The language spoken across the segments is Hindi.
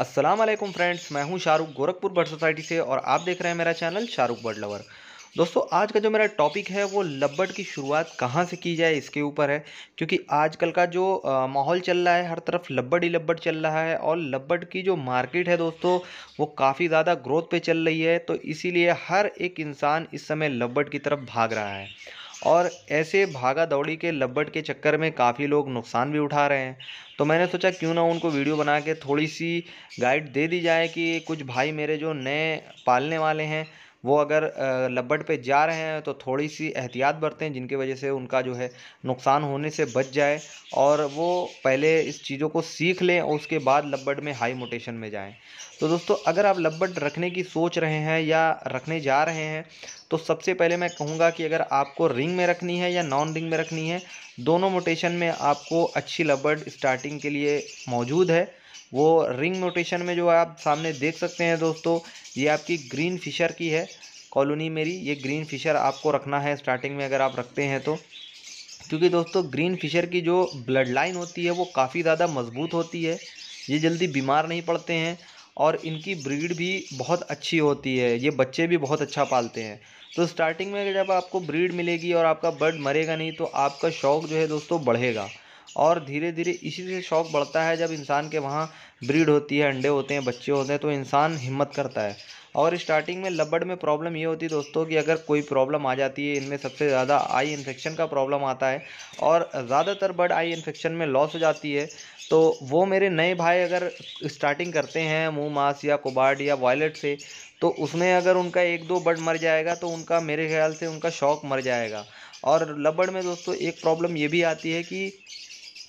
असलम फ्रेंड्स मैं हूं शाहरुख गोरखपुर बर्ड सोसाइटी से और आप देख रहे हैं मेरा चैनल शाहरुख बर्ड लवर दोस्तों आज का जो मेरा टॉपिक है वो लब्बर्ड की शुरुआत कहाँ से की जाए इसके ऊपर है क्योंकि आजकल का जो माहौल चल रहा है हर तरफ लबड़ ही लबड़ चल रहा है और लब्बर्ड की जो मार्केट है दोस्तों वो काफ़ी ज़्यादा ग्रोथ पे चल रही है तो इसीलिए हर एक इंसान इस समय लब्बर्ड की तरफ भाग रहा है और ऐसे भागा दौड़ी के लब्बट के चक्कर में काफ़ी लोग नुकसान भी उठा रहे हैं तो मैंने सोचा क्यों ना उनको वीडियो बना के थोड़ी सी गाइड दे दी जाए कि कुछ भाई मेरे जो नए पालने वाले हैं वो अगर लब्बड़ पे जा रहे हैं तो थोड़ी सी एहतियात बरतें जिनकी वजह से उनका जो है नुकसान होने से बच जाए और वो पहले इस चीज़ों को सीख लें और उसके बाद लब्बड़ में हाई मोटेशन में जाएं तो दोस्तों अगर आप लब्बड़ रखने की सोच रहे हैं या रखने जा रहे हैं तो सबसे पहले मैं कहूँगा कि अगर आपको रिंग में रखनी है या नॉन रिंग में रखनी है दोनों मोटेशन में आपको अच्छी लब्बड़ स्टार्टिंग के लिए मौजूद है वो रिंग नोटेशन में जो आप सामने देख सकते हैं दोस्तों ये आपकी ग्रीन फिशर की है कॉलोनी मेरी ये ग्रीन फिशर आपको रखना है स्टार्टिंग में अगर आप रखते हैं तो क्योंकि दोस्तों ग्रीन फिशर की जो ब्लड लाइन होती है वो काफ़ी ज़्यादा मजबूत होती है ये जल्दी बीमार नहीं पड़ते हैं और इनकी ब्रीड भी बहुत अच्छी होती है ये बच्चे भी बहुत अच्छा पालते हैं तो स्टार्टिंग में जब आपको ब्रीड मिलेगी और आपका बर्ड मरेगा नहीं तो आपका शौक जो है दोस्तों बढ़ेगा और धीरे धीरे इसी से शौक बढ़ता है जब इंसान के वहाँ ब्रीड होती है अंडे होते हैं बच्चे होते हैं तो इंसान हिम्मत करता है और स्टार्टिंग में लबड़ में प्रॉब्लम ये होती है दोस्तों कि अगर कोई प्रॉब्लम आ जाती है इनमें सबसे ज़्यादा आई इन्फेक्शन का प्रॉब्लम आता है और ज़्यादातर बर्ड आई इन्फेक्शन में लॉस हो जाती है तो वो मेरे नए भाई अगर स्टार्टिंग करते हैं मुँह मास या कुबार्ड या वॉयलेट से तो उसमें अगर उनका एक दो बर्ड मर जाएगा तो उनका मेरे ख्याल से उनका शौक मर जाएगा और लबड़ में दोस्तों एक प्रॉब्लम ये भी आती है कि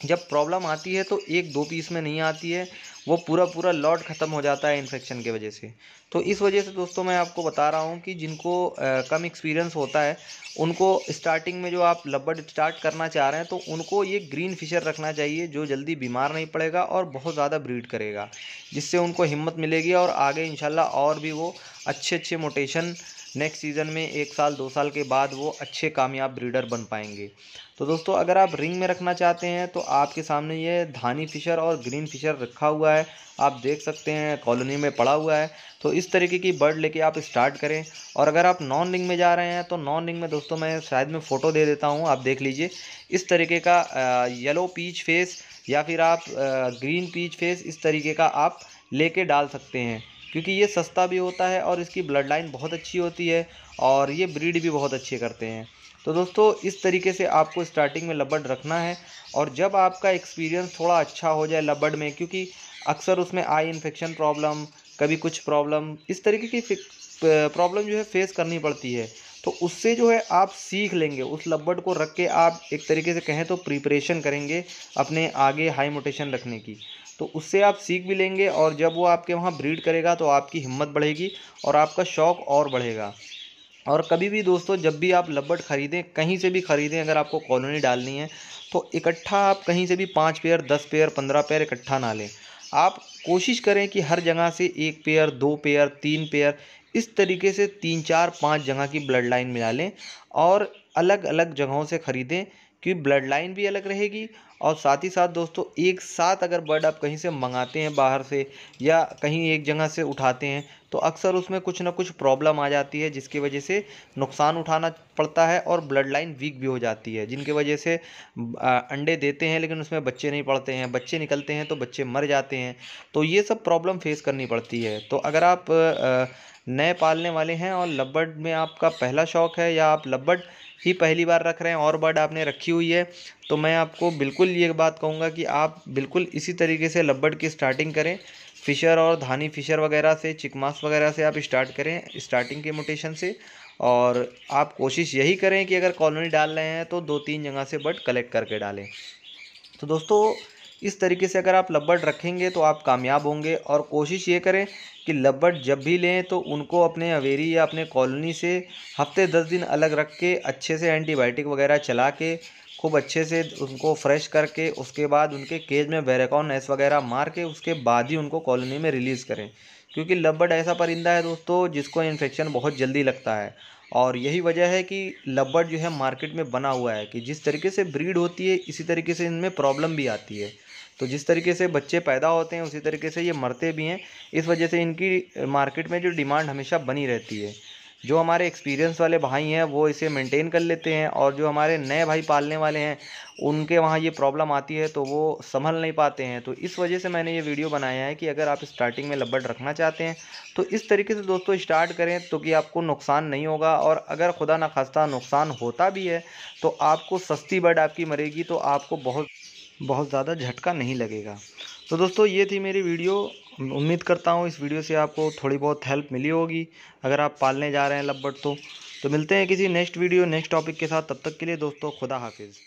जब प्रॉब्लम आती है तो एक दो पीस में नहीं आती है वो पूरा पूरा लॉट ख़त्म हो जाता है इन्फेक्शन के वजह से तो इस वजह से दोस्तों मैं आपको बता रहा हूँ कि जिनको आ, कम एक्सपीरियंस होता है उनको स्टार्टिंग में जो आप लब्बड़ स्टार्ट करना चाह रहे हैं तो उनको ये ग्रीन फिशर रखना चाहिए जो जल्दी बीमार नहीं पड़ेगा और बहुत ज़्यादा ब्रीड करेगा जिससे उनको हिम्मत मिलेगी और आगे इन और भी वो अच्छे अच्छे मोटेशन नेक्स्ट सीज़न में एक साल दो साल के बाद वो अच्छे कामयाब ब्रीडर बन पाएंगे तो दोस्तों अगर आप रिंग में रखना चाहते हैं तो आपके सामने ये धानी फिशर और ग्रीन फिशर रखा हुआ है आप देख सकते हैं कॉलोनी में पड़ा हुआ है तो इस तरीके की बर्ड लेके आप स्टार्ट करें और अगर आप नॉन रिंग में जा रहे हैं तो नॉन रिंग में दोस्तों मैं शायद मैं फ़ोटो दे देता हूँ आप देख लीजिए इस तरीके का येलो पीच फेस या फिर आप ग्रीन पीच फेस इस तरीके का आप लेके डाल सकते हैं क्योंकि ये सस्ता भी होता है और इसकी ब्लड लाइन बहुत अच्छी होती है और ये ब्रीड भी बहुत अच्छे करते हैं तो दोस्तों इस तरीके से आपको स्टार्टिंग में लबड़ रखना है और जब आपका एक्सपीरियंस थोड़ा अच्छा हो जाए लबड़ में क्योंकि अक्सर उसमें आई इन्फेक्शन प्रॉब्लम कभी कुछ प्रॉब्लम इस तरीके की प्रॉब्लम जो है फेस करनी पड़ती है तो उससे जो है आप सीख लेंगे उस लबड को रख के आप एक तरीके से कहें तो प्रिपरेशन करेंगे अपने आगे हाई मोटेशन रखने की तो उससे आप सीख भी लेंगे और जब वो आपके वहाँ ब्रीड करेगा तो आपकी हिम्मत बढ़ेगी और आपका शौक़ और बढ़ेगा और कभी भी दोस्तों जब भी आप लब्बट ख़रीदें कहीं से भी ख़रीदें अगर आपको कॉलोनी डालनी है तो इकट्ठा आप कहीं से भी पाँच पेयर दस पेयर पंद्रह पेयर इकट्ठा ना लें आप कोशिश करें कि हर जगह से एक पेयर दो पेयर तीन पेयर इस तरीके से तीन चार पाँच जगह की ब्लड लाइन मिला लें और अलग अलग जगहों से ख़रीदें कि ब्लड लाइन भी अलग रहेगी और साथ ही साथ दोस्तों एक साथ अगर बर्ड आप कहीं से मंगाते हैं बाहर से या कहीं एक जगह से उठाते हैं तो अक्सर उसमें कुछ ना कुछ प्रॉब्लम आ जाती है जिसकी वजह से नुकसान उठाना पड़ता है और ब्लड लाइन वीक भी हो जाती है जिनके वजह से अंडे देते हैं लेकिन उसमें बच्चे नहीं पड़ते हैं बच्चे निकलते हैं तो बच्चे मर जाते हैं तो ये सब प्रॉब्लम फेस करनी पड़ती है तो अगर आप नए पालने वाले हैं और लब्बड़ में आपका पहला शौक है या आप लब्बड़ ही पहली बार रख रहे हैं और बर्ड आपने रखी हुई है तो मैं आपको बिल्कुल ये बात कहूँगा कि आप बिल्कुल इसी तरीके से लब्बड़ की स्टार्टिंग करें फिशर और धानी फिशर वगैरह से चिकमास वगैरह से आप स्टार्ट करें स्टार्टिंग के मोटेशन से और आप कोशिश यही करें कि अगर कॉलोनी डाल रहे हैं तो दो तीन जगह से बर्ड कलेक्ट करके डालें तो दोस्तों इस तरीके से अगर आप लब्बड़ रखेंगे तो आप कामयाब होंगे और कोशिश ये करें कि लब्बड़ जब भी लें तो उनको अपने अवेरी या अपने कॉलोनी से हफ्ते दस दिन अलग रख के अच्छे से एंटीबायोटिक वगैरह चला के खूब अच्छे से उनको फ्रेश करके उसके बाद उनके केज में वेरेकॉन नेस वगैरह मार के उसके बाद ही उनको कॉलोनी में रिलीज़ करें क्योंकि लब्बड ऐसा परिंदा है दोस्तों जिसको इन्फेक्शन बहुत जल्दी लगता है और यही वजह है कि लब्बड जो है मार्केट में बना हुआ है कि जिस तरीके से ब्रीड होती है इसी तरीके से इनमें प्रॉब्लम भी आती है तो जिस तरीके से बच्चे पैदा होते हैं उसी तरीके से ये मरते भी हैं इस वजह से इनकी मार्केट में जो डिमांड हमेशा बनी रहती है जो हमारे एक्सपीरियंस वाले भाई हैं वो इसे मेंटेन कर लेते हैं और जो हमारे नए भाई पालने वाले हैं उनके वहाँ ये प्रॉब्लम आती है तो वो संभल नहीं पाते हैं तो इस वजह से मैंने ये वीडियो बनाया है कि अगर आप स्टार्टिंग में लब्बड़ रखना चाहते हैं तो इस तरीके से दोस्तों स्टार्ट करें तो कि आपको नुकसान नहीं होगा और अगर खुदा ना खास्ता नुकसान होता भी है तो आपको सस्ती बर्ड आपकी मरेगी तो आपको बहुत बहुत ज़्यादा झटका नहीं लगेगा तो दोस्तों ये थी मेरी वीडियो उम्मीद करता हूँ इस वीडियो से आपको थोड़ी बहुत हेल्प मिली होगी अगर आप पालने जा रहे हैं लब्बट तो तो मिलते हैं किसी नेक्स्ट वीडियो नेक्स्ट टॉपिक के साथ तब तक के लिए दोस्तों खुदा हाफिज़